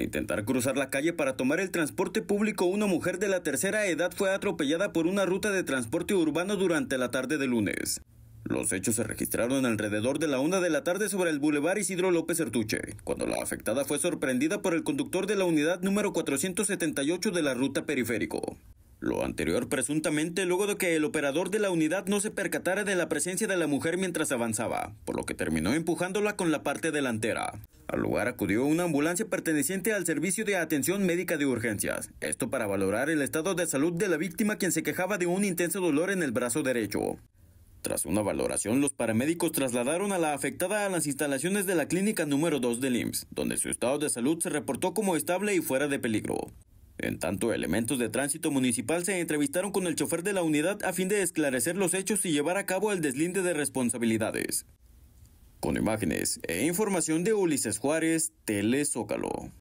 Al intentar cruzar la calle para tomar el transporte público, una mujer de la tercera edad fue atropellada por una ruta de transporte urbano durante la tarde de lunes. Los hechos se registraron alrededor de la una de la tarde sobre el bulevar Isidro López Ertuche, cuando la afectada fue sorprendida por el conductor de la unidad número 478 de la ruta periférico. Lo anterior presuntamente luego de que el operador de la unidad no se percatara de la presencia de la mujer mientras avanzaba, por lo que terminó empujándola con la parte delantera. Al lugar acudió una ambulancia perteneciente al Servicio de Atención Médica de Urgencias, esto para valorar el estado de salud de la víctima quien se quejaba de un intenso dolor en el brazo derecho. Tras una valoración, los paramédicos trasladaron a la afectada a las instalaciones de la clínica número 2 del IMSS, donde su estado de salud se reportó como estable y fuera de peligro. En tanto, elementos de tránsito municipal se entrevistaron con el chofer de la unidad a fin de esclarecer los hechos y llevar a cabo el deslinde de responsabilidades. Con imágenes e información de Ulises Juárez, Telezócalo.